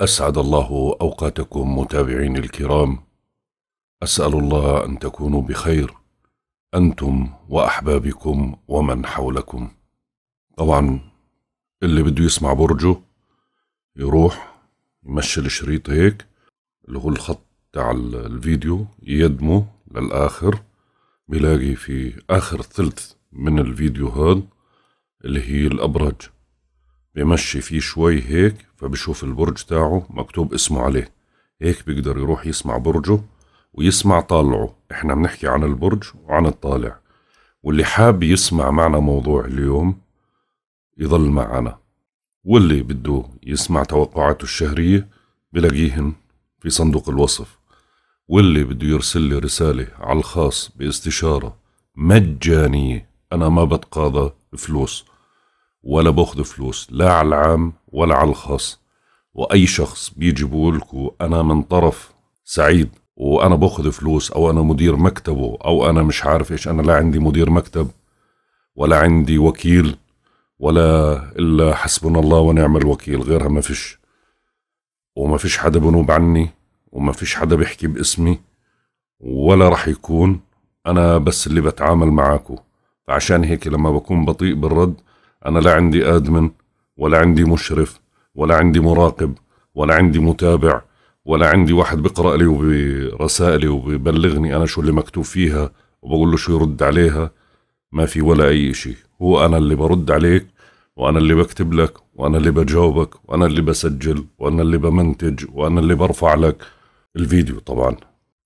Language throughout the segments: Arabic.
أسعد الله أوقاتكم متابعين الكرام أسأل الله أن تكونوا بخير أنتم وأحبابكم ومن حولكم طبعا اللي بده يسمع برجه يروح يمشي الشريط هيك اللي هو الخط تاع الفيديو يدمه للآخر بلاقي في آخر ثلث من الفيديو هذا اللي هي الأبراج بمشي فيه شوي هيك فبشوف البرج تاعه مكتوب اسمه عليه هيك بيقدر يروح يسمع برجه ويسمع طالعه احنا بنحكي عن البرج وعن الطالع واللي حاب يسمع معنا موضوع اليوم يضل معنا واللي بده يسمع توقعاته الشهرية بلاقيهن في صندوق الوصف واللي بده يرسل لي رسالة على الخاص باستشارة مجانية أنا ما بتقاضى فلوس ولا باخذ فلوس لا على العام ولا على الخاص واي شخص بيجي بيقول لكم انا من طرف سعيد وانا باخذ فلوس او انا مدير مكتبه او انا مش عارف ايش انا لا عندي مدير مكتب ولا عندي وكيل ولا الا حسبنا الله ونعم الوكيل غيرها ما فيش وما فيش حدا بنوب عني وما فيش حدا بيحكي باسمي ولا راح يكون انا بس اللي بتعامل معاكو فعشان هيك لما بكون بطيء بالرد أنا لا عندي آدمن ولا عندي مشرف ولا عندي مراقب ولا عندي متابع ولا عندي واحد بيقرأ لي وبرسائلي وبيبلغني أنا شو اللي مكتوب فيها وبقول له شو يرد عليها ما في ولا أي شيء هو أنا اللي برد عليك وأنا اللي بكتب لك وأنا اللي بجاوبك وأنا اللي بسجل وأنا اللي بمنتج وأنا اللي برفع لك الفيديو طبعا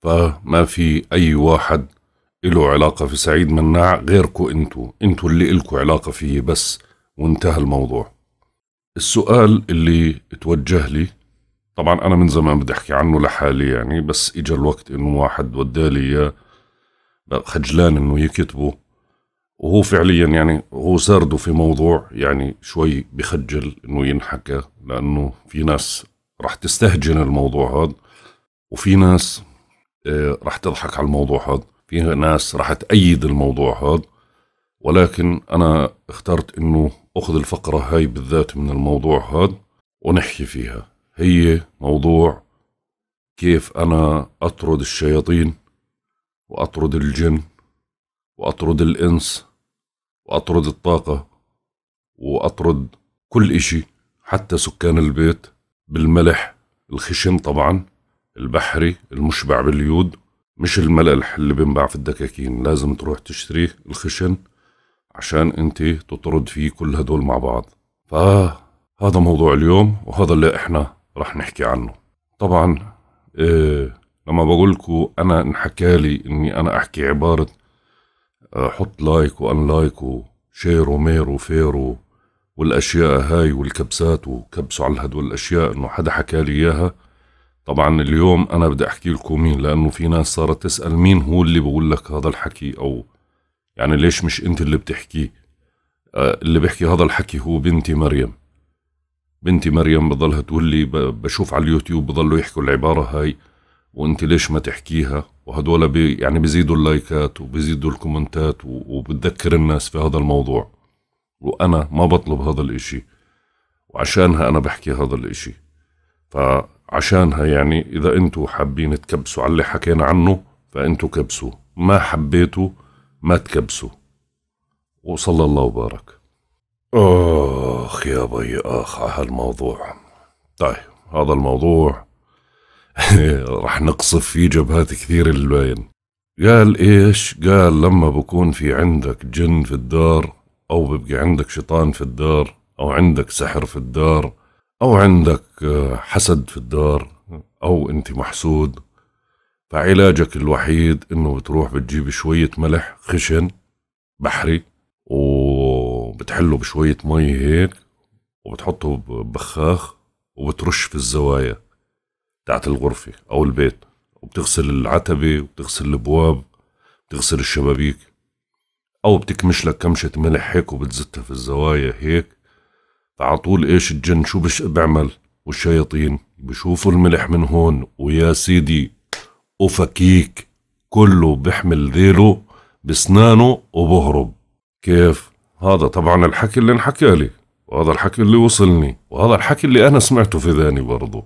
فما في أي واحد له علاقة في سعيد مناع غيركم أنتوا أنتوا اللي إلكوا علاقة فيه بس وانتهى الموضوع السؤال اللي توجه لي طبعا انا من زمان بدي احكي عنه لحالي يعني بس اجى الوقت انه واحد ودالي اياه خجلان انه يكتبه وهو فعليا يعني هو سرده في موضوع يعني شوي بخجل انه ينحكى لانه في ناس راح تستهجن الموضوع هذا وفي ناس آه، راح تضحك على الموضوع هذا في ناس راح تأيد الموضوع هذا ولكن انا اخترت انه أخذ الفقرة هاي بالذات من الموضوع هاد ونحكي فيها هي موضوع كيف أنا أطرد الشياطين وأطرد الجن وأطرد الإنس وأطرد الطاقة وأطرد كل إشي حتى سكان البيت بالملح الخشن طبعا البحري المشبع باليود مش الملح اللي بنباع في الدكاكين لازم تروح تشتريه الخشن عشان انت تطرد فيه كل هدول مع بعض فهذا موضوع اليوم وهذا اللي احنا رح نحكي عنه طبعا إيه لما بقولكو انا انحكالي اني انا احكي عبارة آه، حط لايك وان لايك وشير ومير وفير والاشياء هاي والكبسات وكبسوا على هدول الاشياء انه حدا حكالي اياها طبعا اليوم انا بدي احكي لكم مين لانه في ناس صارت تسال مين هو اللي بقول لك هذا الحكي او يعني ليش مش انت اللي بتحكيه آه، اللي بيحكي هذا الحكي هو بنتي مريم بنتي مريم بضلها تقول لي بشوف على اليوتيوب بضلوا يحكوا العبارة هاي وانت ليش ما تحكيها وهدول بي يعني بيزيدوا اللايكات وبيزيدوا الكومنتات وبتذكر الناس في هذا الموضوع وانا ما بطلب هذا الاشي وعشانها انا بحكي هذا الاشي فعشانها يعني اذا انتوا حابين تكبسوا على اللي حكينا عنه فانتوا كبسوا ما حبيتوا ما تكبسوا وصلى الله وبارك اخ يا بي اخ على هالموضوع طيب هذا الموضوع رح نقصف فيه جبهات كثير البين قال ايش قال لما بكون في عندك جن في الدار او بيبقى عندك شيطان في الدار او عندك سحر في الدار او عندك آه، حسد في الدار او انت محسود فعلاجك الوحيد انه بتروح بتجيب شوية ملح خشن بحري وبتحله بشوية مي هيك وبتحطه ببخاخ وبترش في الزوايا تاعت الغرفة أو البيت وبتغسل العتبة وبتغسل الأبواب بتغسل الشبابيك أو بتكمش لك كمشة ملح هيك وبتزتها في الزوايا هيك فعطول إيش الجن شو بيعمل بعمل والشياطين بشوفوا الملح من هون ويا سيدي وفكيك كله بيحمل ذيله بسنانه وبهرب كيف هذا طبعا الحكي اللي انحكى لي وهذا الحكي اللي وصلني وهذا الحكي اللي أنا سمعته في ذاني برضه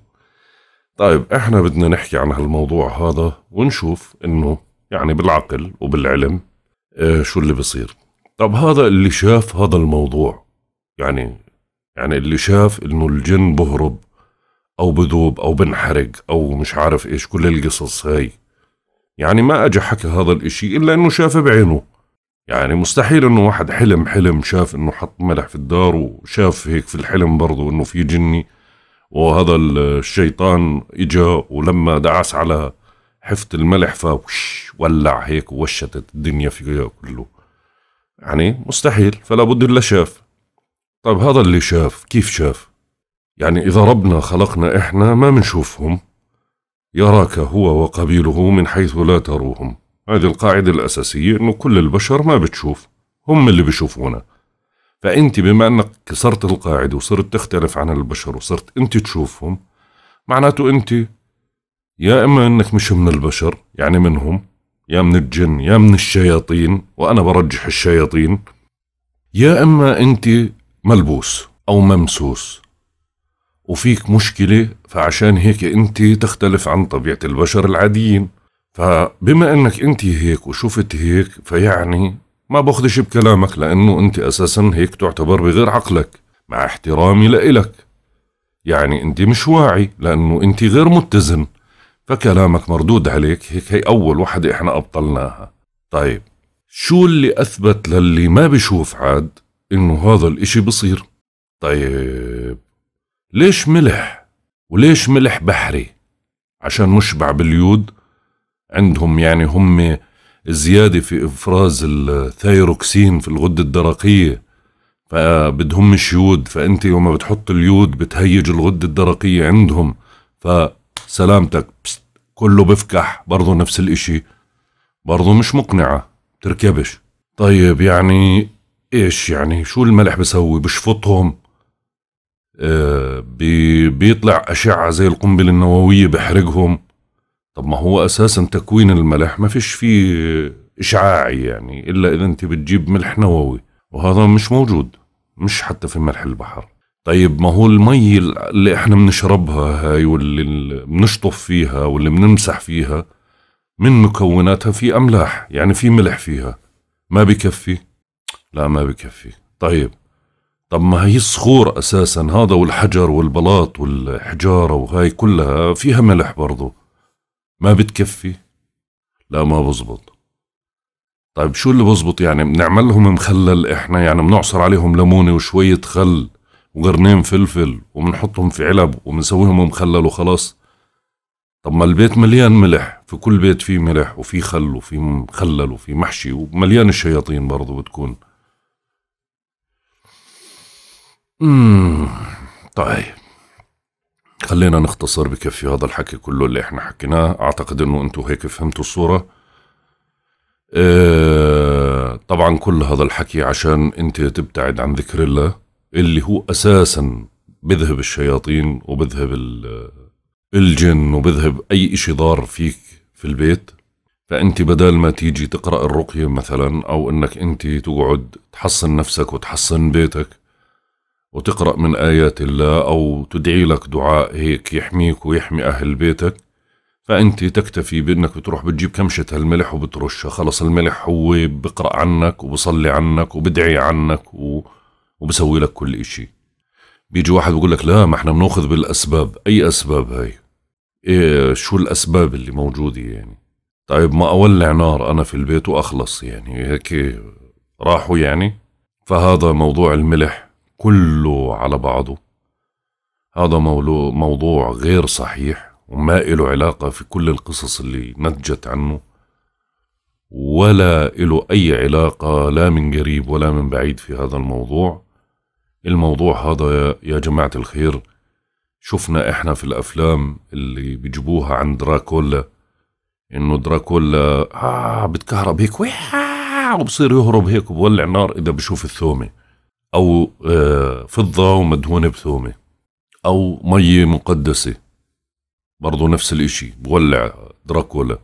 طيب احنا بدنا نحكي عن هالموضوع هذا ونشوف انه يعني بالعقل وبالعلم اه شو اللي بصير طب هذا اللي شاف هذا الموضوع يعني يعني اللي شاف انه الجن بهرب أو بذوب أو بنحرق أو مش عارف إيش كل القصص هاي يعني ما أجى حكى هذا الإشي إلا إنه شافه بعينه يعني مستحيل إنه واحد حلم حلم شاف إنه حط ملح في الدار وشاف هيك في الحلم برضه إنه في جني وهذا الشيطان إجا ولما دعس على حفت الملح فوش ولع هيك ووشتت الدنيا فيها كله يعني مستحيل فلا بد إلا شاف طيب هذا اللي شاف كيف شاف يعني إذا ربنا خلقنا إحنا ما منشوفهم يراك هو وقبيله من حيث لا تروهم هذه القاعدة الأساسية إنه كل البشر ما بتشوف هم اللي بيشوفونا فأنت بما أنك كسرت القاعدة وصرت تختلف عن البشر وصرت أنت تشوفهم معناته أنت يا إما أنك مش من البشر يعني منهم يا من الجن يا من الشياطين وأنا برجح الشياطين يا إما أنت ملبوس أو ممسوس وفيك مشكلة فعشان هيك أنت تختلف عن طبيعة البشر العاديين فبما أنك أنت هيك وشفت هيك فيعني ما بأخذش بكلامك لأنه أنت أساسا هيك تعتبر بغير عقلك مع احترامي لإلك يعني أنت مش واعي لأنه أنت غير متزن فكلامك مردود عليك هيك هي أول وحدة إحنا أبطلناها طيب شو اللي أثبت للي ما بشوف عاد إنه هذا الإشي بصير طيب ليش ملح وليش ملح بحري عشان مشبع باليود عندهم يعني هم زيادة في إفراز الثيروكسين في الغدة الدرقية فبدهم يود فأنت يوم بتحط اليود بتهيج الغدة الدرقية عندهم فسلامتك كله بفكح برضو نفس الإشي برضو مش مقنعة تركبش طيب يعني إيش يعني شو الملح بسوي بشفطهم آه، بيطلع أشعة زي القنبلة النووية بحرقهم طب ما هو أساسا تكوين الملح ما فيش فيه إشعاعي يعني إلا إذا أنت بتجيب ملح نووي وهذا مش موجود مش حتى في ملح البحر طيب ما هو المي اللي احنا بنشربها هاي واللي بنشطف فيها واللي بنمسح فيها من مكوناتها في املاح يعني في ملح فيها ما بكفي لا ما بكفي طيب طب ما هي الصخور اساسا هذا والحجر والبلاط والحجاره وهاي كلها فيها ملح برضه ما بتكفي لا ما بزبط طيب شو اللي بزبط يعني بنعمل لهم مخلل احنا يعني بنعصر عليهم ليمونه وشويه خل وقرنين فلفل وبنحطهم في علب وبنسويهم مخلل وخلاص طب ما البيت مليان ملح في كل بيت فيه ملح وفي خل وفي مخلل وفي محشي ومليان الشياطين برضه بتكون طيب خلينا نختصر بكفي هذا الحكي كله اللي احنا حكيناه اعتقد انه انتم هيك فهمتوا الصورة اه طبعا كل هذا الحكي عشان انت تبتعد عن ذكر الله اللي هو اساسا بذهب الشياطين وبذهب الجن وبذهب اي اشي ضار فيك في البيت فانت بدل ما تيجي تقرا الرقيه مثلا او انك انت تقعد تحصن نفسك وتحصن بيتك وتقرأ من آيات الله أو تدعي لك دعاء هيك يحميك ويحمي أهل بيتك فأنت تكتفي بأنك بتروح بتجيب كمشة هالملح وبترشها خلص الملح هو بقرأ عنك وبصلي عنك وبدعي عنك و... وبسوي لك كل إشي بيجي واحد بيقول لك لا ما احنا بناخذ بالأسباب أي أسباب هاي إيه شو الأسباب اللي موجودة يعني طيب ما أولع نار أنا في البيت وأخلص يعني هيك راحوا يعني فهذا موضوع الملح كله على بعضه هذا موضوع غير صحيح وما له علاقة في كل القصص اللي نتجت عنه ولا له أي علاقة لا من قريب ولا من بعيد في هذا الموضوع الموضوع هذا يا جماعة الخير شفنا إحنا في الأفلام اللي بيجبوها عن دراكولا إنه دراكولا آه بتكهرب هيك وبصير يهرب هيك وبولع نار إذا بشوف الثومة أو آه، فضة ومدهونة بثومة أو مية مقدسة برضو نفس الإشي بولع دراكولا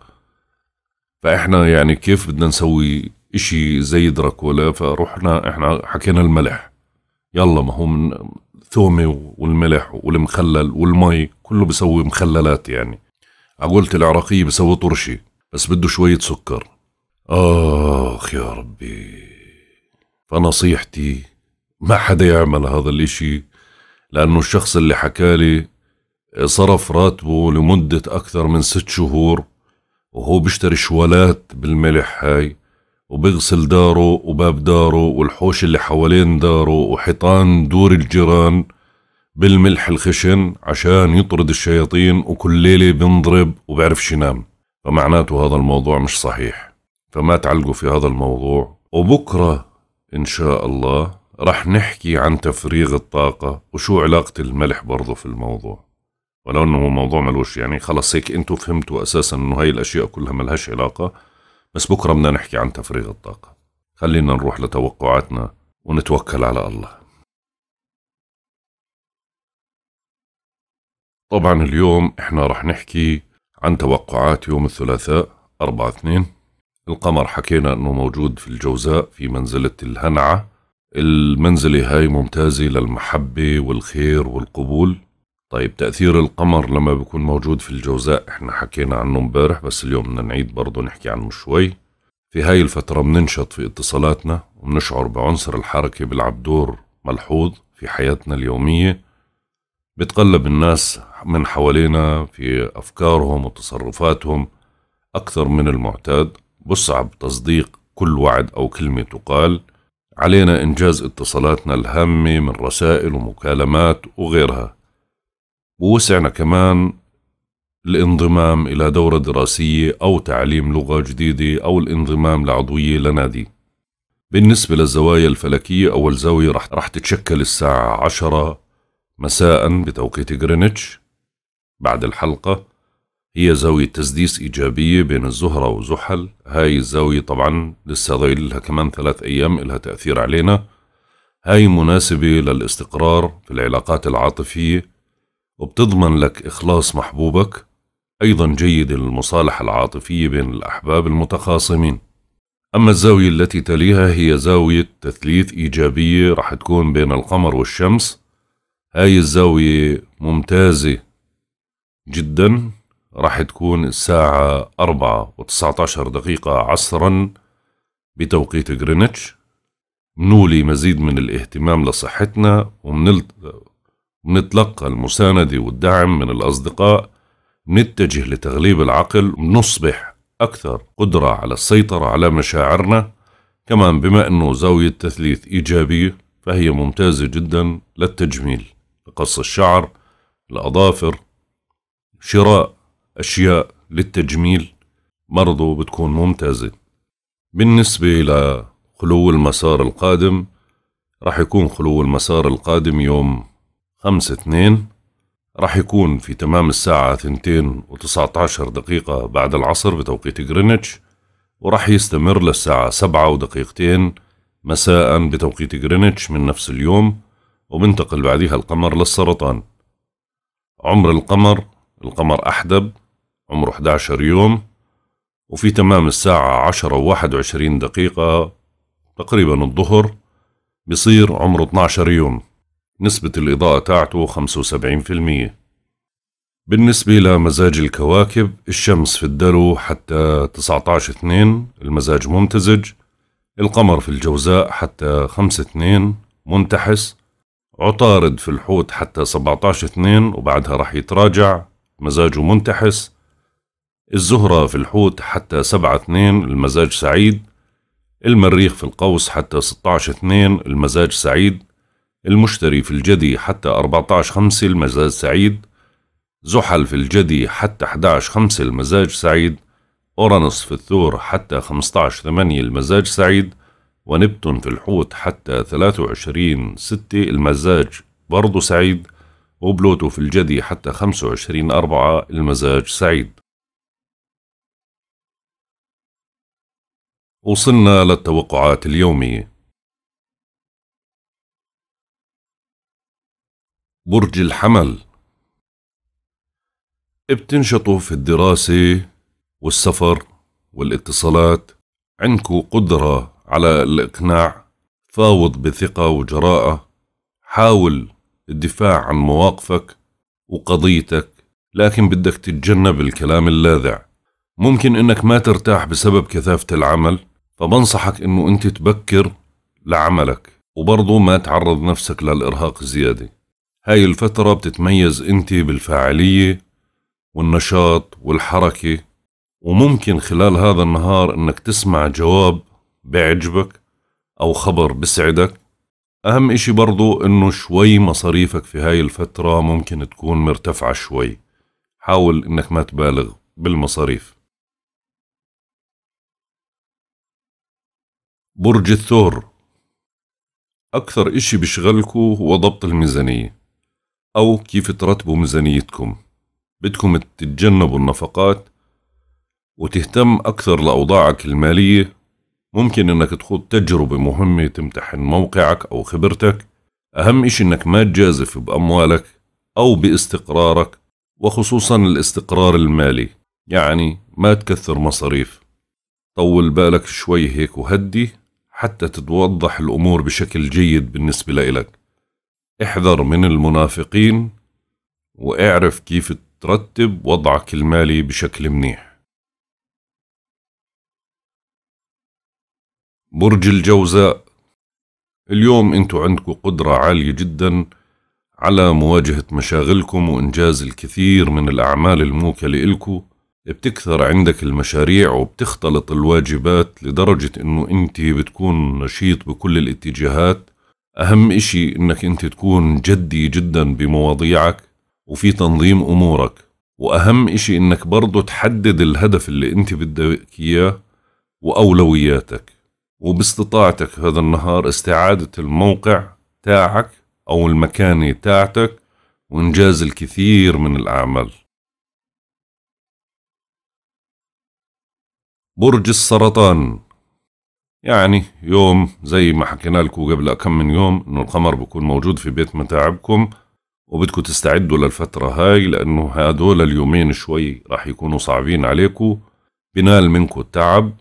فإحنا يعني كيف بدنا نسوي إشي زي دراكولا فرحنا إحنا حكينا الملح يلا ما هو من ثومة والملح والمخلل والمي كله بسوي مخللات يعني عقولت العراقية بسوي طرشي بس بده شوية سكر آخ يا ربي فنصيحتي ما حدا يعمل هذا الاشي لأنه الشخص اللي حكالي صرف راتبه لمدة أكثر من ست شهور وهو بيشتري شوالات بالملح هاي وبغسل داره وباب داره والحوش اللي حوالين داره وحيطان دور الجيران بالملح الخشن عشان يطرد الشياطين وكل ليلة بنضرب وبعرفش ينام فمعناته هذا الموضوع مش صحيح فما تعلقوا في هذا الموضوع وبكرة إن شاء الله رح نحكي عن تفريغ الطاقة وشو علاقة الملح برضه في الموضوع ولو انه موضوع ملوش يعني خلص هيك انتوا فهمتوا اساسا انه هاي الاشياء كلها ملهاش علاقة بس بكرة بدنا نحكي عن تفريغ الطاقة خلينا نروح لتوقعاتنا ونتوكل على الله طبعا اليوم احنا رح نحكي عن توقعات يوم الثلاثاء 4 2 القمر حكينا انه موجود في الجوزاء في منزلة الهنعة المنزلة هاي ممتازة للمحبة والخير والقبول طيب تأثير القمر لما بيكون موجود في الجوزاء احنا حكينا عنه امبارح بس اليوم بدنا نعيد برضه نحكي عنه شوي في هاي الفترة بننشط في اتصالاتنا وبنشعر بعنصر الحركة بيلعب دور ملحوظ في حياتنا اليومية بتقلب الناس من حوالينا في أفكارهم وتصرفاتهم أكثر من المعتاد بصعب تصديق كل وعد أو كلمة تقال علينا إنجاز اتصالاتنا الهامة من رسائل ومكالمات وغيرها ووسعنا كمان الانضمام إلى دورة دراسية أو تعليم لغة جديدة أو الانضمام لعضوية لنادي بالنسبة للزوايا الفلكية أول زاوية رح, رح تتشكل الساعة 10 مساء بتوقيت غرينتش بعد الحلقة هي زاوية تسديس إيجابية بين الزهرة وزحل هاي الزاوية طبعا لسه ضايل لها كمان ثلاث أيام إلها تأثير علينا هاي مناسبة للاستقرار في العلاقات العاطفية وبتضمن لك إخلاص محبوبك أيضا جيد للمصالحة العاطفية بين الأحباب المتخاصمين أما الزاوية التي تليها هي زاوية تثليث إيجابية رح تكون بين القمر والشمس هاي الزاوية ممتازة جدا راح تكون الساعة أربعة وتسعة عشر دقيقة عصرا بتوقيت غرينتش منولي مزيد من الاهتمام لصحتنا ومنتلقى المساندة والدعم من الأصدقاء نتجه لتغليب العقل ونصبح أكثر قدرة على السيطرة على مشاعرنا كمان بما أنه زاوية تثليث إيجابية فهي ممتازة جدا للتجميل لقص الشعر الأظافر شراء أشياء للتجميل برضه بتكون ممتازة بالنسبة لخلو المسار القادم رح يكون خلو المسار القادم يوم خمسة اثنين رح يكون في تمام الساعة ثنتين وتسعة عشر دقيقة بعد العصر بتوقيت غرينتش ورح يستمر للساعة سبعة ودقيقتين مساء بتوقيت غرينتش من نفس اليوم وبنتقل بعدها القمر للسرطان عمر القمر القمر أحدب عمره 11 يوم وفي تمام الساعة 10 و 21 دقيقة تقريبا الظهر بصير عمره 12 يوم نسبة الإضاءة تاعته 75% بالنسبة لمزاج الكواكب الشمس في الدلو حتى 19 2 المزاج ممتزج القمر في الجوزاء حتى 5 2 منتحس عطارد في الحوت حتى 17 2 وبعدها راح يتراجع مزاجه منتحس الزهرة في الحوت حتى سبعة اثنين المزاج سعيد المريخ في القوس حتى ستة عشر اثنين المزاج سعيد المشتري في الجدي حتى أربعة عشر خمسة المزاج سعيد زحل في الجدي حتى أحداش خمسة المزاج سعيد أورانوس في الثور حتى خمسة عشر ثمانية المزاج سعيد ونبتون في الحوت حتى ثلاثة وعشرين ستة المزاج برضو سعيد وبلوتو في الجدي حتى خمسة وعشرين أربعة المزاج سعيد وصلنا للتوقعات اليومية برج الحمل بتنشطوا في الدراسة والسفر والاتصالات عندكم قدرة على الإقناع فاوض بثقة وجراءة حاول الدفاع عن مواقفك وقضيتك لكن بدك تتجنب الكلام اللاذع ممكن انك ما ترتاح بسبب كثافة العمل فبنصحك انه انت تبكر لعملك وبرضه ما تعرض نفسك للارهاق زياده هاي الفترة بتتميز انت بالفاعلية والنشاط والحركة وممكن خلال هذا النهار انك تسمع جواب بيعجبك او خبر بسعدك اهم اشي برضو انه شوي مصاريفك في هاي الفترة ممكن تكون مرتفعة شوي حاول انك ما تبالغ بالمصاريف برج الثور أكثر إشي بشغلكو هو ضبط الميزانية أو كيف ترتبوا ميزانيتكم بدكم تتجنبوا النفقات وتهتم أكثر لأوضاعك المالية ممكن إنك تخوض تجربة مهمة تمتحن موقعك أو خبرتك أهم إشي إنك ما تجازف بأموالك أو باستقرارك وخصوصا الاستقرار المالي يعني ما تكثر مصاريف طول بالك شوي هيك وهدي حتى تتوضح الأمور بشكل جيد بالنسبة لإلك احذر من المنافقين واعرف كيف ترتب وضعك المالي بشكل منيح برج الجوزاء اليوم انتو عندكم قدرة عالية جدا على مواجهة مشاغلكم وإنجاز الكثير من الأعمال الموكلة إلكو بتكثر عندك المشاريع وبتختلط الواجبات لدرجة انه انت بتكون نشيط بكل الاتجاهات اهم اشي انك انت تكون جدي جدا بمواضيعك وفي تنظيم امورك واهم اشي انك برضه تحدد الهدف اللي انت بدك اياه واولوياتك وباستطاعتك هذا النهار استعادة الموقع تاعك او المكانة تاعتك وانجاز الكثير من الاعمال برج السرطان يعني يوم زي ما حكينا لكم قبل كم من يوم انه القمر بكون موجود في بيت متاعبكم وبدكم تستعدوا للفترة هاي لأنه هدول اليومين شوي راح يكونوا صعبين عليكم بنال منكم التعب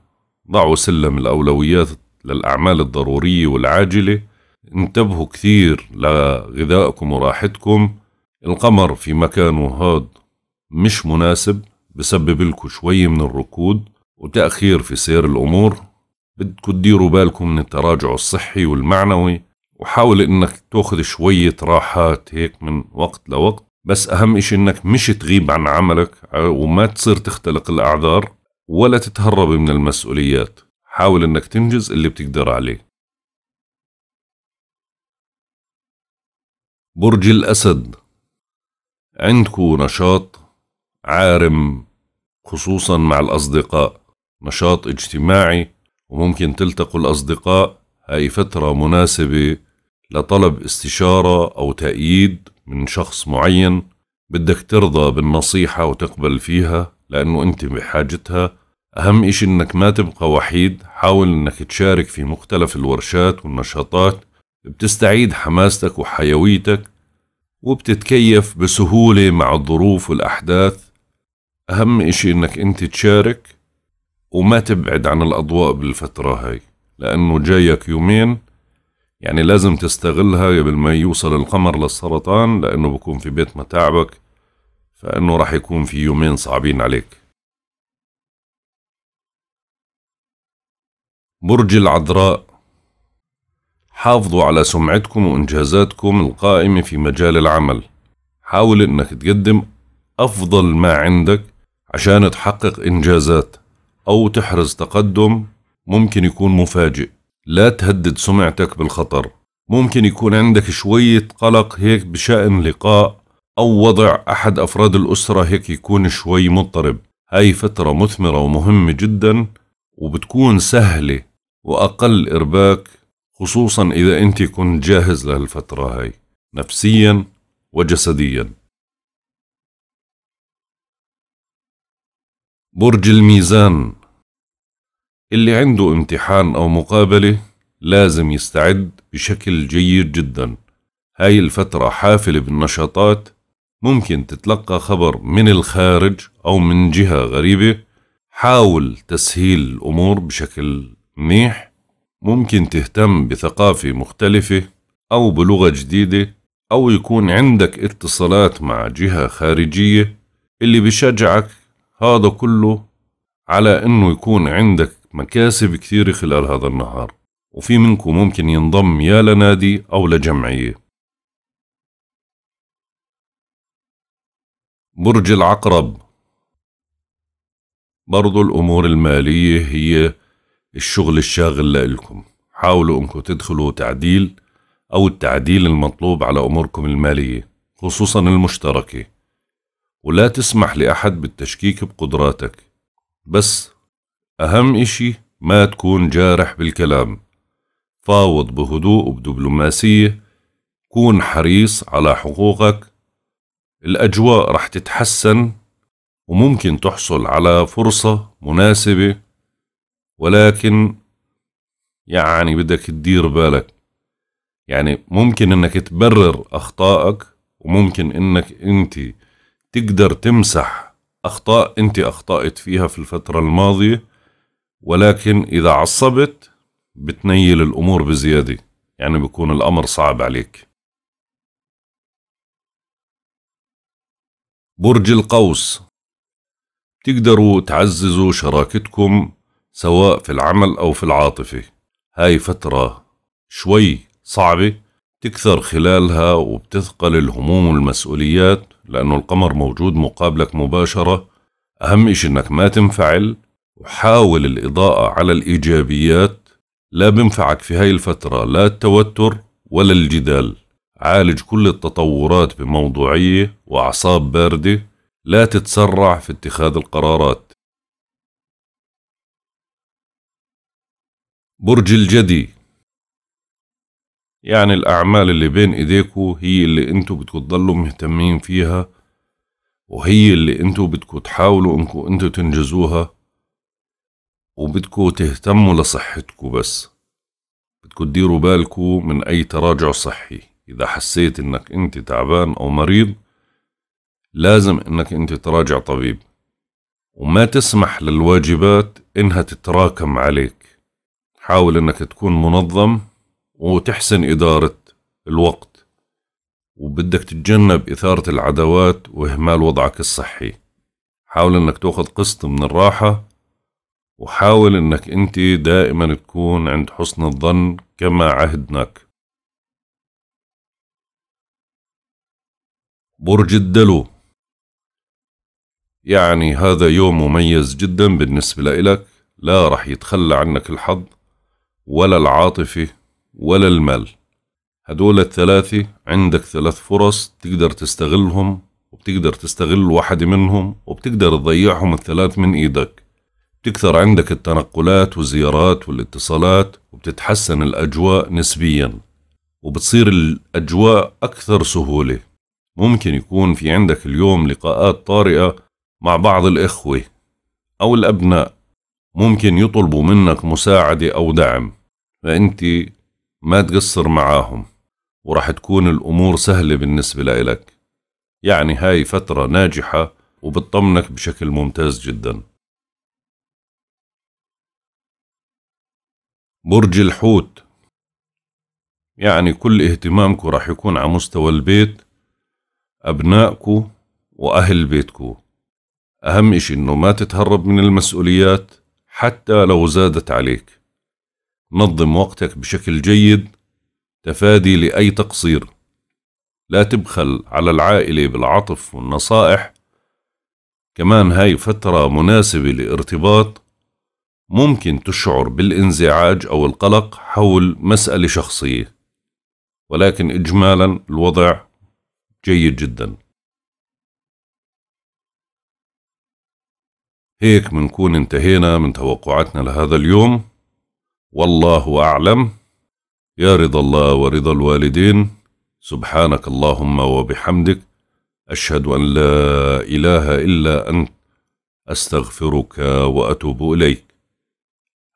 ضعوا سلم الأولويات للأعمال الضرورية والعاجلة انتبهوا كثير لغذائكم وراحتكم القمر في مكانه هاد مش مناسب بسبب لكم شوي من الركود وتأخير في سير الأمور بدكم تديروا بالكم من التراجع الصحي والمعنوي وحاول إنك تاخذ شوية راحات هيك من وقت لوقت بس أهم إشي إنك مش تغيب عن عملك وما تصير تختلق الأعذار ولا تتهرب من المسؤوليات حاول إنك تنجز اللي بتقدر عليه برج الأسد عندكو نشاط عارم خصوصا مع الأصدقاء نشاط اجتماعي وممكن تلتقوا الأصدقاء هاي فترة مناسبة لطلب استشارة أو تأييد من شخص معين بدك ترضى بالنصيحة وتقبل فيها لأنه أنت بحاجتها أهم إشي إنك ما تبقى وحيد حاول إنك تشارك في مختلف الورشات والنشاطات بتستعيد حماستك وحيويتك وبتتكيف بسهولة مع الظروف والأحداث أهم إشي إنك أنت تشارك وما تبعد عن الأضواء بالفترة هاي لأنه جايك يومين يعني لازم تستغلها قبل ما يوصل القمر للسرطان لأنه بكون في بيت متاعبك فإنه راح يكون في يومين صعبين عليك برج العذراء حافظوا على سمعتكم وإنجازاتكم القائمة في مجال العمل حاول إنك تقدم أفضل ما عندك عشان تحقق إنجازات أو تحرز تقدم ممكن يكون مفاجئ لا تهدد سمعتك بالخطر ممكن يكون عندك شوية قلق هيك بشأن لقاء أو وضع أحد أفراد الأسرة هيك يكون شوي مضطرب هاي فترة مثمرة ومهمة جدا وبتكون سهلة وأقل إرباك خصوصا إذا أنت كنت جاهز لهالفترة هاي نفسيا وجسديا برج الميزان اللي عنده امتحان أو مقابلة لازم يستعد بشكل جيد جدا هاي الفترة حافلة بالنشاطات ممكن تتلقى خبر من الخارج أو من جهة غريبة حاول تسهيل الأمور بشكل منيح ممكن تهتم بثقافة مختلفة أو بلغة جديدة أو يكون عندك اتصالات مع جهة خارجية اللي بشجعك هذا كله على أنه يكون عندك مكاسب كثيرة خلال هذا النهار وفي منكم ممكن ينضم يا لنادي أو لجمعية برج العقرب برضو الأمور المالية هي الشغل الشاغل لإلكم حاولوا أنكم تدخلوا تعديل أو التعديل المطلوب على أموركم المالية خصوصا المشتركة ولا تسمح لأحد بالتشكيك بقدراتك بس أهم إشي ما تكون جارح بالكلام فاوض بهدوء وبدبلوماسية كون حريص على حقوقك الأجواء رح تتحسن وممكن تحصل على فرصة مناسبة ولكن يعني بدك تدير بالك يعني ممكن انك تبرر اخطائك وممكن انك انت تقدر تمسح اخطاء انت اخطأت فيها في الفترة الماضية ولكن إذا عصبت بتنيل الأمور بزيادة يعني بيكون الأمر صعب عليك برج القوس تقدروا تعززوا شراكتكم سواء في العمل أو في العاطفة هاي فترة شوي صعبة تكثر خلالها وبتثقل الهموم والمسؤوليات لأنه القمر موجود مقابلك مباشرة أهم إشي إنك ما تنفعل وحاول الإضاءة على الإيجابيات لا بنفعك في هاي الفترة لا التوتر ولا الجدال عالج كل التطورات بموضوعية وأعصاب باردة لا تتسرع في اتخاذ القرارات برج الجدي يعني الأعمال اللي بين إيديكو هي اللي أنتو بدكو تضلوا مهتمين فيها وهي اللي أنتو بدكو تحاولوا أنكو أنتو تنجزوها وبدكوا تهتموا لصحتكوا بس بدكوا تديروا بالكوا من أي تراجع صحي إذا حسيت إنك أنت تعبان أو مريض لازم إنك أنت تراجع طبيب وما تسمح للواجبات إنها تتراكم عليك حاول إنك تكون منظم وتحسن إدارة الوقت وبدك تتجنب إثارة العداوات وإهمال وضعك الصحي حاول إنك تأخذ قسط من الراحة وحاول إنك أنت دائما تكون عند حسن الظن كما عهدناك برج الدلو يعني هذا يوم مميز جدا بالنسبة لإلك لا رح يتخلى عنك الحظ ولا العاطفة ولا المال هدول الثلاثة عندك ثلاث فرص تقدر تستغلهم وبتقدر تستغل واحد منهم وبتقدر تضيعهم الثلاث من إيدك بتكثر عندك التنقلات والزيارات والاتصالات وبتتحسن الأجواء نسبيا وبتصير الأجواء أكثر سهولة ممكن يكون في عندك اليوم لقاءات طارئة مع بعض الإخوة أو الأبناء ممكن يطلبوا منك مساعدة أو دعم فأنت ما تقصر معاهم ورح تكون الأمور سهلة بالنسبة لإلك يعني هاي فترة ناجحة وبتطمنك بشكل ممتاز جداً برج الحوت يعني كل اهتمامكم راح يكون على مستوى البيت أبنائكم وأهل بيتكم أهم إشي إنه ما تتهرب من المسؤوليات حتى لو زادت عليك نظم وقتك بشكل جيد تفادي لأي تقصير لا تبخل على العائلة بالعطف والنصائح كمان هاي فترة مناسبة لارتباط ممكن تشعر بالانزعاج أو القلق حول مسألة شخصية ولكن إجمالا الوضع جيد جدا هيك منكون انتهينا من توقعاتنا لهذا اليوم والله أعلم يا رضا الله ورضا الوالدين سبحانك اللهم وبحمدك أشهد أن لا إله إلا أنت أستغفرك وأتوب إليك